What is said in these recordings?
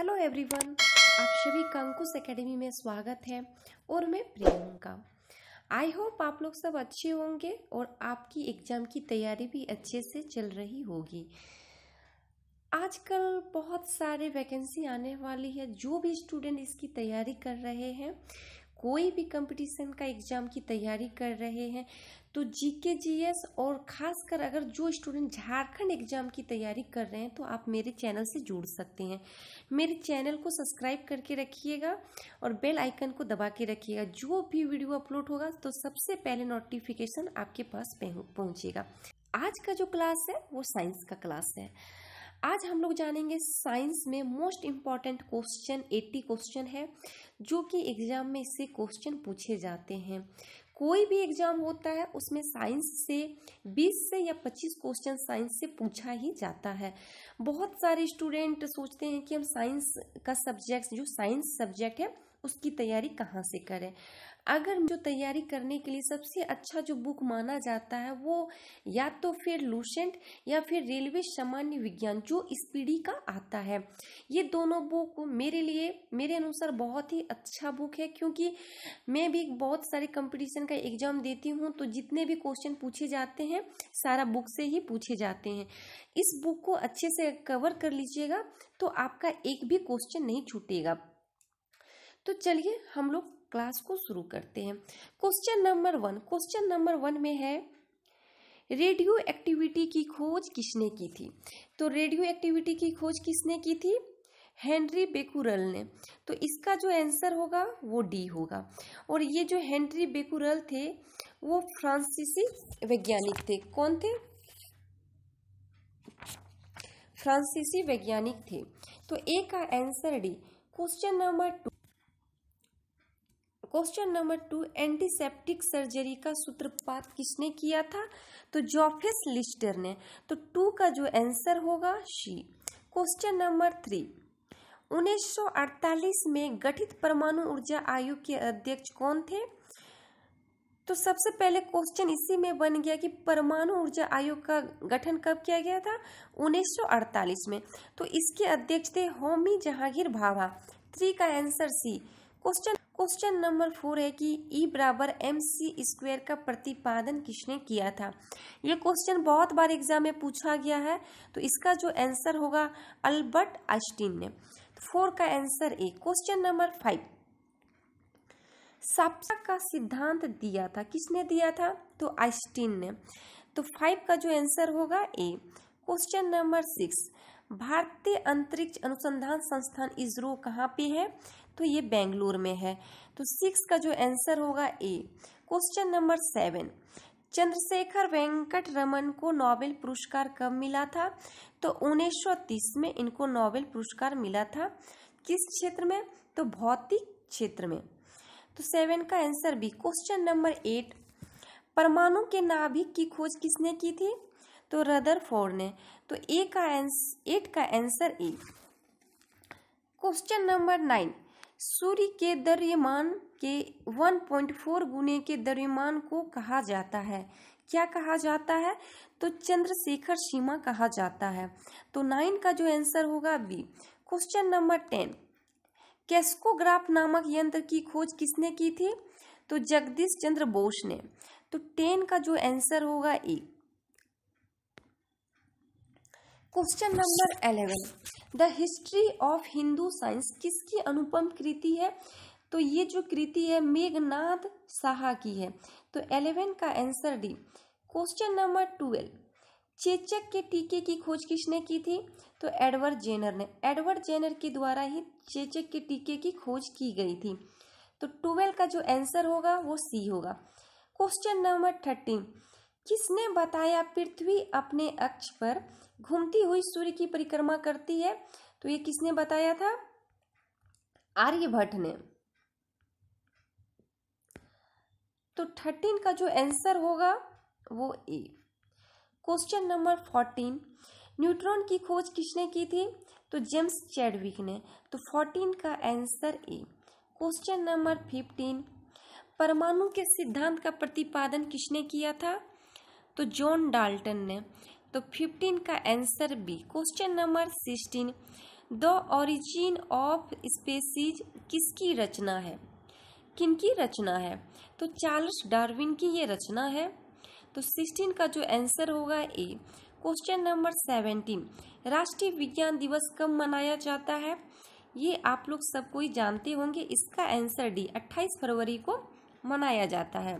Hello everyone आप सभी का अंकुश एकेडमी में स्वागत है और मैं प्रियंका आई होप आप लोग सब अच्छे होंगे और आपकी एग्ज़ाम की तैयारी भी अच्छे से चल रही होगी आजकल बहुत सारे वैकेंसी आने वाली है जो भी स्टूडेंट इसकी तैयारी कर रहे हैं कोई भी कंपटीशन का एग्ज़ाम की तैयारी कर रहे हैं तो जी के जी एस और ख़ासकर अगर जो स्टूडेंट झारखंड एग्जाम की तैयारी कर रहे हैं तो आप मेरे चैनल से जुड़ सकते हैं मेरे चैनल को सब्सक्राइब करके रखिएगा और बेल आइकन को दबा के रखिएगा जो भी वीडियो अपलोड होगा तो सबसे पहले नोटिफिकेशन आपके पास पहुँचेगा आज का जो क्लास है वो साइंस का क्लास है आज हम लोग जानेंगे साइंस में मोस्ट इम्पॉर्टेंट क्वेश्चन 80 क्वेश्चन है जो कि एग्जाम में इससे क्वेश्चन पूछे जाते हैं कोई भी एग्जाम होता है उसमें साइंस से 20 से या 25 क्वेश्चन साइंस से पूछा ही जाता है बहुत सारे स्टूडेंट सोचते हैं कि हम साइंस का सब्जेक्ट जो साइंस सब्जेक्ट है उसकी तैयारी कहाँ से करें अगर जो तैयारी करने के लिए सबसे अच्छा जो बुक माना जाता है वो या तो फिर लूसेंट या फिर रेलवे सामान्य विज्ञान जो इस पीढ़ी का आता है ये दोनों बुक मेरे लिए मेरे अनुसार बहुत ही अच्छा बुक है क्योंकि मैं भी बहुत सारे कंपटीशन का एग्जाम देती हूँ तो जितने भी क्वेश्चन पूछे जाते हैं सारा बुक से ही पूछे जाते हैं इस बुक को अच्छे से कवर कर लीजिएगा तो आपका एक भी क्वेश्चन नहीं छूटेगा तो चलिए हम लोग क्लास को शुरू करते हैं question number one question number one में है रेडियो एक्टिविटी की खोज किसने की थी तो रेडियो एक्टिविटी की खोज किसने की थी हेनरी बेकुरल ने तो इसका जो आंसर होगा वो डी होगा और ये जो हेनरी बेकुरल थे वो फ्रांसीसी वैज्ञानिक थे कौन थे फ्रांसीसी वैज्ञानिक थे तो ए का answer D question number two question number two antiseptic surgery का सूत्रपात किसने किया था तो जॉफिस लिस्टर ने तो टू का जो आंसर होगा शी क्वेश्चन नंबर थ्री 1948 में गठित परमाणु ऊर्जा आयोग के अध्यक्ष कौन थे तो सबसे पहले क्वेश्चन इसी में बन गया कि परमाणु ऊर्जा आयोग का गठन कब किया गया था 1948 में तो इसके अध्यक्ष थे होमी जहांगीर भाभा थ्री का answer C question question number four है कि ई e बराबर एम सी स्क्वेयर का प्रतिपादन किसने किया था ये क्वेश्चन बहुत बार एग्जाम में पूछा गया है तो इसका जो आंसर होगा अल्बर्ट आइस्टीन ने फोर तो का answer A question number five साप्सा का सिद्धांत दिया था किसने दिया था तो आइस्टीन ने तो फाइव का जो आंसर होगा ए क्वेश्चन नंबर सिक्स भारतीय अंतरिक्ष अनुसंधान संस्थान इसरो कहाँ पे है तो ये बेंगलोर में है तो सिक्स का जो आंसर होगा ए question number seven Chandrasekhara Venkata Raman को नोबेल पुरस्कार कब मिला था तो उन्नीस में इनको नोबेल पुरस्कार मिला था किस क्षेत्र में तो भौतिक क्षेत्र में तो सेवन का आंसर भी क्वेश्चन नंबर एट परमाणु के नाभिक की खोज किसने की थी तो फोर ने तो ए का एट का answer A question number nine सूर्य के द्रव्यमान के 1.4 गुने के द्रव्यमान को कहा जाता है क्या कहा जाता है तो चंद्रशेखर सीमा कहा जाता है तो नाइन का जो आंसर होगा B question number ten crescograph नामक यंत्र की खोज किसने की थी तो जगदीश चंद्र बोस ने तो टेन का जो आंसर होगा ए question number eleven the history of Hindu science किसकी अनुपम कृति है तो ये जो कृति है मेघनाथ साहा की है तो एलेवन का answer D question number twelve चेचक के टीके की खोज किसने की थी तो एडवर्ड जेनर ने एडवर्ड जेनर के द्वारा ही चेचक के टीके की खोज की गई थी तो ट्वेल्व का जो आंसर होगा वो सी होगा क्वेश्चन नंबर थर्टीन किसने बताया पृथ्वी अपने अक्ष पर घूमती हुई सूर्य की परिक्रमा करती है तो ये किसने बताया था आर्यभट्ट ने तो थर्टीन का जो आंसर होगा वो A question number fourteen neutron की खोज किसने की थी तो जेम्स चैडविक ने तो फोर्टीन का answer A question number fifteen परमाणु के सिद्धांत का प्रतिपादन किसने किया था तो जॉन डाल्टन ने तो फिफ्टीन का answer B question number sixteen the origin of species किसकी रचना है किनकी रचना है तो चार्ल्स डार्विन की ये रचना है तो सिक्सटीन का जो आंसर होगा ए क्वेश्चन नंबर सेवेंटीन राष्ट्रीय विज्ञान दिवस कब मनाया जाता है ये आप लोग सब कोई जानते होंगे इसका आंसर डी 28 फरवरी को मनाया जाता है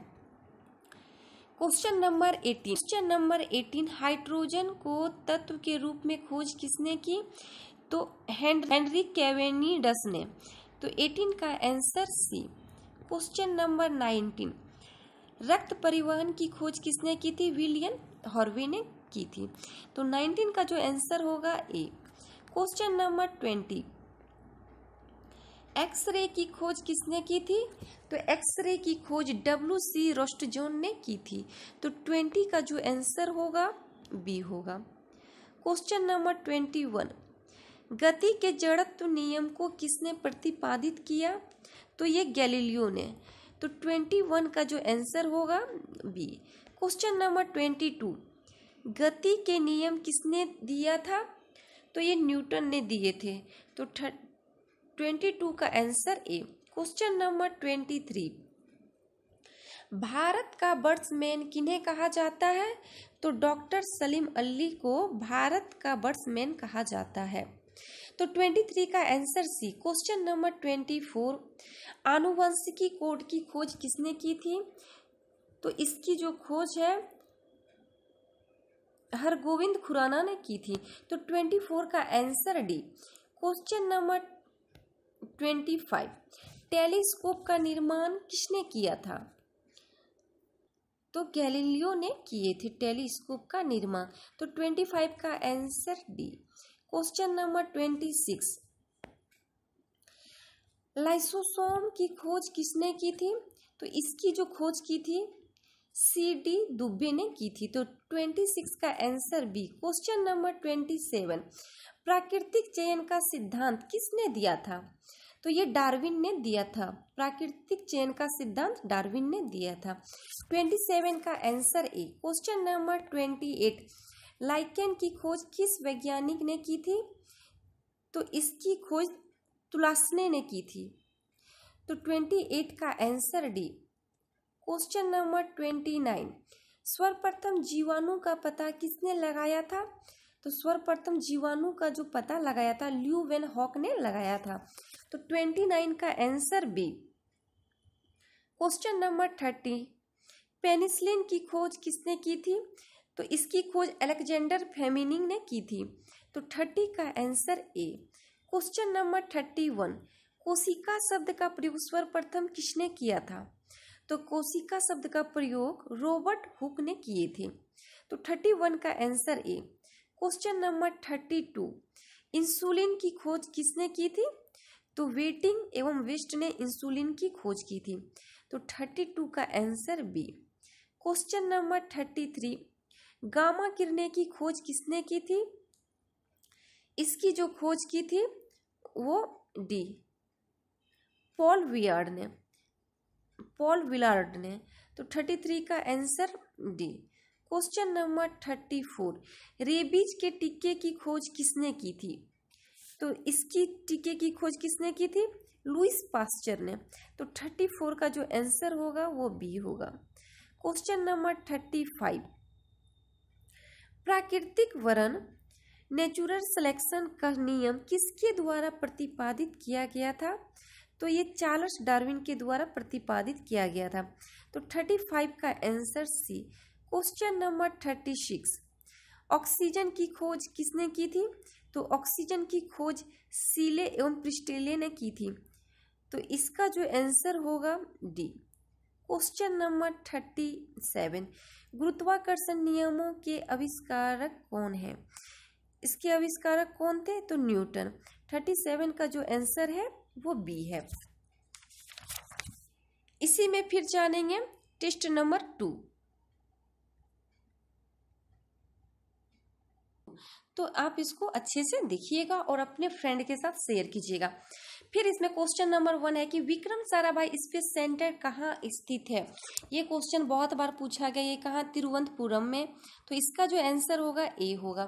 question number eighteen question number eighteen hydrogen को तत्व के रूप में खोज किसने की तो हेनरी कैवेनिडस ने तो एटीन का answer C question number nineteen रक्त परिवहन की खोज किसने की थी विलियन हॉर्वे ने की थी तो नाइनटीन का जो आंसर होगा ए क्वेश्चन नंबर ट्वेंटी एक्सरे की खोज किसने की थी तो एक्सरे की खोज डब्ल्यू सी रोस्टजोन ने की थी तो ट्वेंटी का जो आंसर होगा बी होगा क्वेश्चन नंबर ट्वेंटी वन गति के जड़त्व नियम को किसने प्रतिपादित किया तो ये गैलीलियो ने तो ट्वेंटी वन का जो आंसर होगा B question number twenty two गति के नियम किसने दिया था तो ये न्यूटन ने दिए थे तो ट्वेंटी टू का answer A question number twenty three Bharat का बर्ड्समैन किन्हें कहा जाता है तो डॉक्टर सलीम अली को भारत का बर्ड्समैन कहा जाता है तो 23 का आंसर सी क्वेश्चन नंबर 24 आनुवंशिकी कोड की खोज किसने की थी तो इसकी जो खोज है हरगोविंद खुराना ने की थी तो 24 का answer D question number 25 telescope का निर्माण किसने किया था तो गैलीलियो ने किए थे टेलीस्कोप का निर्माण तो ट्वेंटी फाइव का answer D question number twenty six lysosome की खोज किसने की थी तो इसकी जो खोज की थी सी डी दुबे ने की थी तो ट्वेंटी सिक्स का answer B question number twenty seven प्राकृतिक चयन का सिद्धांत किसने दिया था तो ये डार्विन ने दिया था प्राकृतिक चयन का सिद्धांत डार्विन ने दिया था ट्वेंटी सेवन का answer A question number twenty eight lichen की खोज किस वैज्ञानिक ने की थी तो इसकी खोज तुलासने ने की थी तो ट्वेंटी एट का answer D question number twenty nine सर्वप्रथम जीवाणु का पता किसने लगाया था तो सर्वप्रथम जीवाणु का जो पता लगाया था ल्यू वेन हॉक ने लगाया था तो ट्वेंटी नाइन का answer B question number thirty penicillin की खोज किसने की थी तो इसकी खोज एलेक्जेंडर फेमिनिंग ने की थी तो थर्टी का answer A question number thirty one कोशिका शब्द का प्रयोग सर्वप्रथम किसने किया था तो कोशिका शब्द का प्रयोग रॉबर्ट हुक ने किए थे तो थर्टी वन का answer A question number thirty two insulin की खोज किसने की थी तो वेटिंग एवं विस्ट ने इंसुलिन की खोज की थी तो थर्टी टू का answer B question number thirty three gamma किरने की खोज किसने की थी इसकी जो खोज की थी वो डी पॉल वियार्ड ने पॉल विलार्ड ने तो थर्टी थ्री का answer D question number thirty four rabies के टीके की खोज किसने की थी तो इसकी टीके की खोज किसने की थी लुइस पास्चर ने तो थर्टी फोर का जो आंसर होगा वो बी होगा क्वेश्चन नंबर थर्टी फाइव प्राकृतिक वरण नेचुरल सिलेक्शन का नियम किसके द्वारा प्रतिपादित किया गया था तो ये चार्ल्स डार्विन के द्वारा प्रतिपादित किया गया था तो थर्टी फाइव का answer C question number thirty six oxygen की खोज किसने की थी तो ऑक्सीजन की खोज सीले एवं प्रिस्टेले ने की थी तो इसका जो आंसर होगा D question number thirty seven गुरुत्वाकर्षण नियमों के आविष्कारक कौन है इसके आविष्कारक कौन थे तो न्यूटन थर्टी सेवन का जो आंसर है वो बी है इसी में फिर जानेंगे टेस्ट नंबर टू तो आप इसको अच्छे से देखिएगा और अपने फ्रेंड के साथ शेयर कीजिएगा फिर इसमें क्वेश्चन नंबर वन है कि विक्रम साराभाई स्पेस सेंटर कहाँ स्थित है ये क्वेश्चन बहुत बार पूछा गया ये कहाँ तिरुवनंतपुरम में तो इसका जो आंसर होगा ए होगा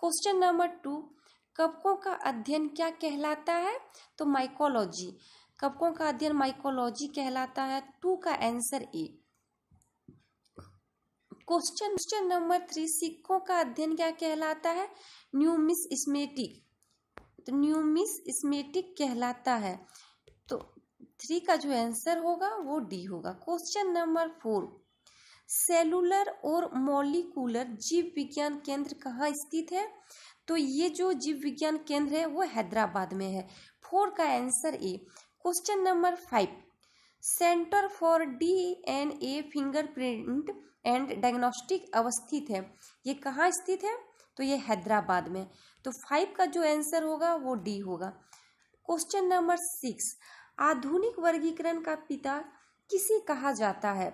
क्वेश्चन नंबर टू कबकों का अध्ययन क्या कहलाता है तो माइकोलॉजी कबकों का अध्ययन माइकोलॉजी कहलाता है टू का answer A question question number three सिक्कों का अध्ययन क्या कहलाता है न्यूमिस स्मेटिक तो न्यूमिस स्मेटिक कहलाता है तो थ्री का जो आंसर होगा वो डी होगा क्वेश्चन नंबर फोर सेलुलर और मॉलिकुलर जीव विज्ञान केंद्र कहाँ स्थित है तो ये जो जीव विज्ञान केंद्र है वो हैदराबाद में है फोर का answer A question number five centre for D N A fingerprint and diagnostic अवस्थित है ये कहाँ स्थित है तो ये हैदराबाद में तो फाइव का जो आंसर होगा वो डी होगा क्वेश्चन नंबर सिक्स आधुनिक वर्गीकरण का पिता किसे कहा जाता है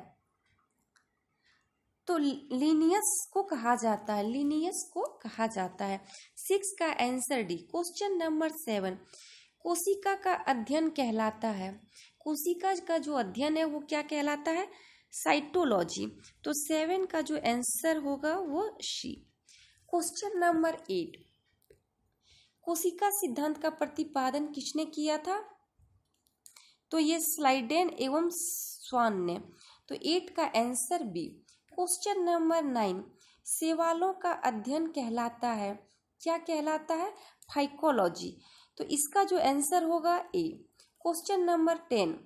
तो लीनियस को कहा जाता है लीनियस को कहा जाता है सिक्स का answer D question number seven कोशिका का अध्ययन कहलाता है कोशिका का जो अध्ययन है वो क्या कहलाता है साइटोलॉजी तो सेवन का जो आंसर होगा वो शी क्वेश्चन नंबर एट कोशिका सिद्धांत का प्रतिपादन किसने किया था तो ये स्लाइडेन एवं स्वान ने तो एट का answer B question number nine सेवालों का अध्ययन कहलाता है क्या कहलाता है फाइकोलॉजी तो इसका जो आंसर होगा ए question number ten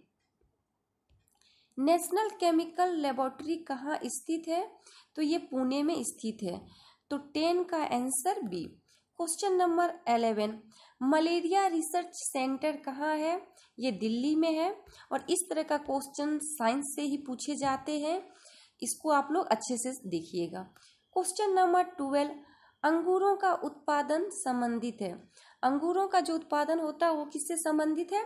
national chemical laboratory कहाँ स्थित है तो ये पुणे में स्थित है तो टेन का answer B question number eleven malaria research centre कहाँ है ये दिल्ली में है और इस तरह का क्वेश्चन साइंस से ही पूछे जाते हैं इसको आप लोग अच्छे से देखिएगा क्वेश्चन नंबर ट्वेल्व अंगूरों का उत्पादन संबंधित है अंगूरों का जो उत्पादन होता है वो किससे संबंधित है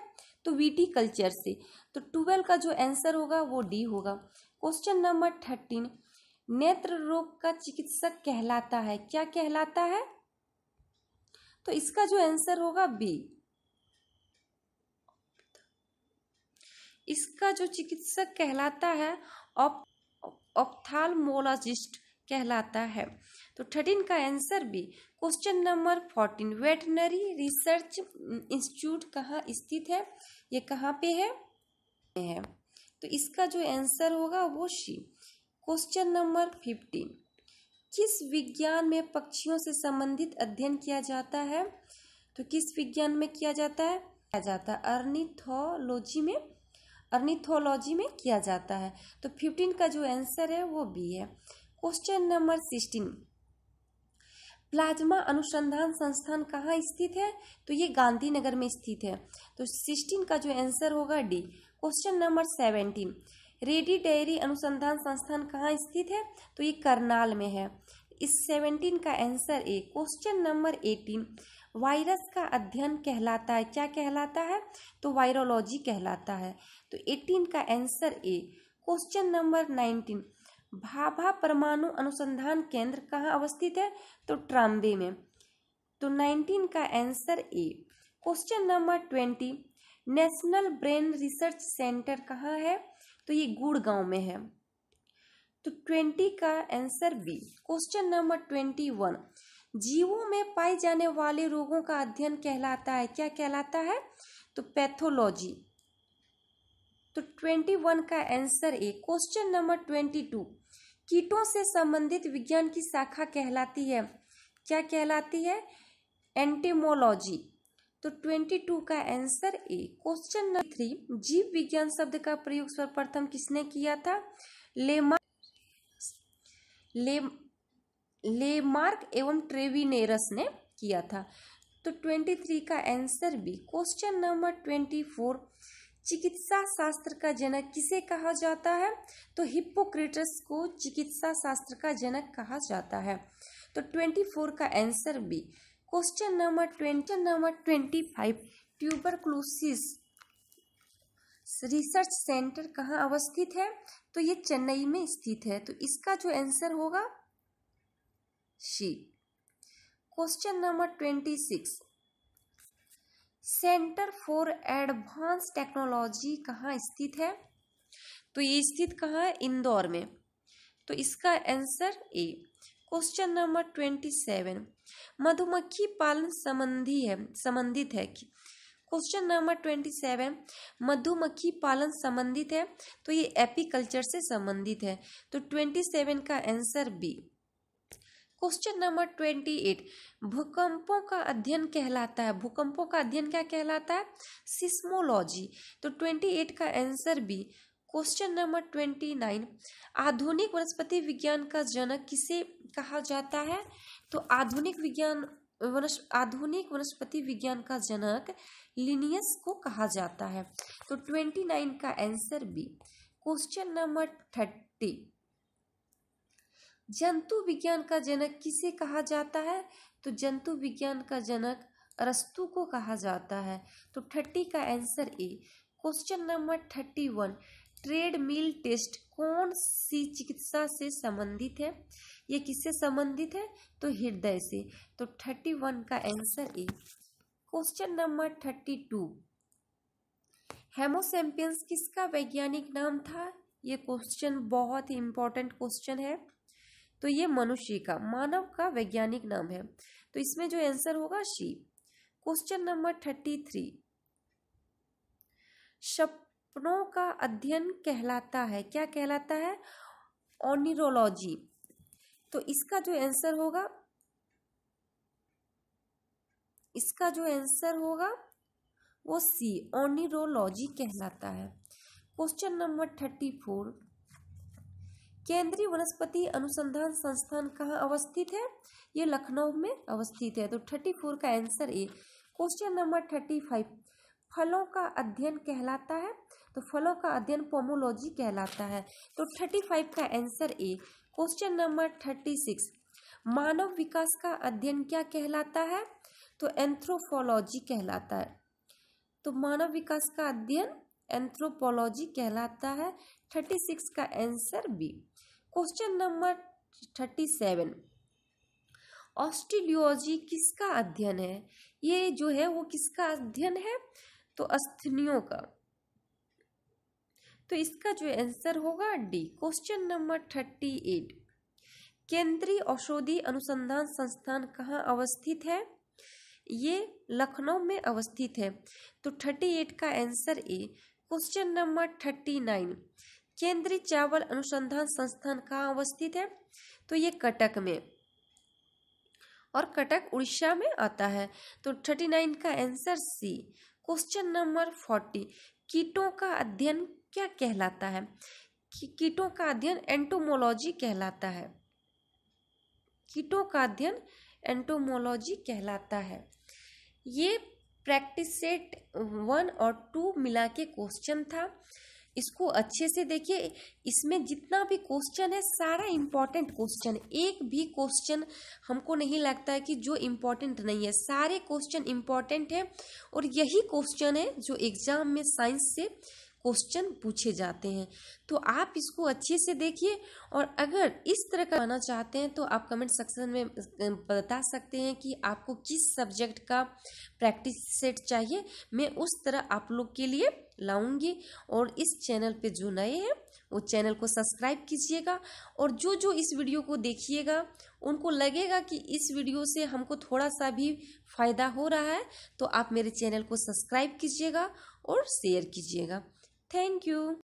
तो वीटी कल्चर से तो ट्वेल्व का जो आंसर होगा वो डी होगा क्वेश्चन नंबर थर्टीन नेत्र रोग का चिकित्सक कहलाता है क्या कहलाता है तो इसका जो आंसर होगा बी इसका जो चिकित्सक कहलाता है ऑप्थाल्मोलॉजिस्ट कहलाता है तो थर्टीन का आंसर भी question number fourteen veterinary research institute कहाँ स्थित है ये कहाँ पे है है तो इसका जो आंसर होगा वो सी क्वेश्चन नंबर फिफ्टीन किस विज्ञान में पक्षियों से संबंधित अध्ययन किया जाता है तो किस विज्ञान में किया जाता है किया जाता है अर्निथोलॉजी में अर्निथोलॉजी में किया जाता है तो फिफ्टीन का जो आंसर है वो बी है क्वेश्चन नंबर सिक्सटीन प्लाज्मा अनुसंधान संस्थान कहाँ स्थित है तो ये गांधीनगर में स्थित है तो सिक्सटीन का जो आंसर होगा डी क्वेश्चन नंबर सेवेंटीन रेडी डेयरी अनुसंधान संस्थान कहाँ स्थित है तो ये करनाल में है इस सेवेंटीन का answer A question number eighteen virus का अध्ययन कहलाता है क्या कहलाता है तो वायरोलॉजी कहलाता है तो एटीन का answer A question number nineteen Bhabha परमाणु अनुसंधान केंद्र कहाँ अवस्थित है तो ट्राम्बे में तो नाइनटीन का answer A question number twenty national brain research centre कहाँ है तो ये गुड़गांव में है तो ट्वेंटी का answer B question number twenty one जीवों में पाए जाने वाले रोगों का अध्ययन कहलाता है क्या कहलाता है तो पैथोलॉजी तो ट्वेंटी वन का answer A question number twenty two कीटों से संबंधित विज्ञान की शाखा कहलाती है क्या कहलाती है एंटेमोलॉजी तो ट्वेंटी टू का answer A question number three जीव विज्ञान शब्द का प्रयोग सर्वप्रथम किसने किया था लेमा ले लेमार्क एवं ट्रेविनेरस ने किया था तो ट्वेंटी थ्री का answer B question number twenty four चिकित्सा शास्त्र का जनक किसे कहा जाता है तो हिप्पोक्रेटस को चिकित्सा शास्त्र का जनक कहा जाता है तो ट्वेंटी फोर का answer B question number twenty number twenty five tuberculosis research centre कहाँ अवस्थित है तो ये चेन्नई में स्थित है तो इसका जो आंसर होगा C question number twenty six centre for advance technology कहाँ स्थित है तो ये स्थित कहाँ है इंदौर में तो इसका answer A question number twenty seven मधुमक्खी पालन संबंधी है संबंधित है क्वेश्चन नंबर ट्वेंटी सेवन मधुमक्खी पालन संबंधित है तो ये एपीकल्चर से संबंधित है तो ट्वेंटी सेवन का answer B question number twenty eight भूकंपों का अध्ययन कहलाता है भूकंपों का अध्ययन क्या कहलाता है सिस्मोलॉजी तो ट्वेंटी एट का आंसर भी क्वेश्चन नंबर ट्वेंटी नाइन आधुनिक वनस्पति विज्ञान का जनक किसे कहा जाता है तो आधुनिक विज्ञान वनस् आधुनिक वनस्पति विज्ञान का जनक लिनियस को कहा जाता है तो ट्वेंटी नाइन का आंसर भी क्वेश्चन नंबर थर्टी जंतु विज्ञान का जनक किसे कहा जाता है तो जंतु विज्ञान का जनक अरस्तु को कहा जाता है तो थर्टी का answer A question number thirty one treadmill test कौन सी चिकित्सा से संबंधित है ये किससे संबंधित है तो हृदय से तो थर्टी वन का answer A question number thirty two homo sapiens किसका वैज्ञानिक नाम था ये क्वेश्चन बहुत ही इंपॉर्टेंट क्वेश्चन है तो ये मनुष्य का मानव का वैज्ञानिक नाम है तो इसमें जो आंसर होगा C question number thirty three सपनों का अध्ययन कहलाता है क्या कहलाता है ऑनिरोलॉजी तो इसका जो आंसर होगा इसका जो आंसर होगा वो सी ऑनिरोलॉजी कहलाता है क्वेश्चन नंबर थर्टी फोर केंद्रीय वनस्पति अनुसंधान संस्थान कहाँ अवस्थित है ये लखनऊ में अवस्थित है तो थर्टी फोर का answer A question number thirty five फलों का अध्ययन कहलाता है तो फलों का अध्ययन पोमोलॉजी कहलाता है तो थर्टी फाइव का answer A question number thirty six मानव विकास का अध्ययन क्या कहलाता है तो एंथ्रोपोलॉजी कहलाता है तो मानव विकास का अध्ययन एंथ्रोपोलॉजी कहलाता है थर्टी सिक्स का answer B question number thirty seven osteology किसका अध्ययन है ये जो है वो किसका अध्ययन है तो अस्थनियों का तो इसका जो आंसर होगा D question number thirty eight केंद्रीय औषधि अनुसंधान संस्थान कहाँ अवस्थित है ये लखनऊ में अवस्थित है तो थर्टी एट का answer A question number thirty nine केंद्रीय चावल अनुसंधान संस्थान कहाँ अवस्थित है तो ये कटक में और कटक उड़ीसा में आता है तो थर्टी नाइन का answer C question number forty कीटों का अध्ययन क्या कहलाता है कि कीटों का अध्ययन एंटोमोलॉजी कहलाता है कीटों का अध्ययन एंटोमोलॉजी कहलाता है ये प्रैक्टिस सेट वन और टू मिला के क्वेश्चन था इसको अच्छे से देखिए इसमें जितना भी क्वेश्चन है सारा इम्पॉर्टेंट क्वेश्चन एक भी क्वेश्चन हमको नहीं लगता है कि जो इम्पॉर्टेंट नहीं है सारे क्वेश्चन इम्पॉर्टेंट हैं और यही क्वेश्चन है जो एग्जाम में साइंस से क्वेश्चन पूछे जाते हैं तो आप इसको अच्छे से देखिए और अगर इस तरह का आना चाहते हैं तो आप कमेंट सेक्शन में बता सकते हैं कि आपको किस सब्जेक्ट का प्रैक्टिस सेट चाहिए मैं उस तरह आप लोग के लिए लाऊंगी और इस चैनल पे जो नए हैं वो चैनल को सब्सक्राइब कीजिएगा और जो जो इस वीडियो को देखिएगा उनको लगेगा कि इस वीडियो से हमको थोड़ा सा भी फ़ायदा हो रहा है तो आप मेरे चैनल को सब्सक्राइब कीजिएगा और शेयर कीजिएगा Thank you.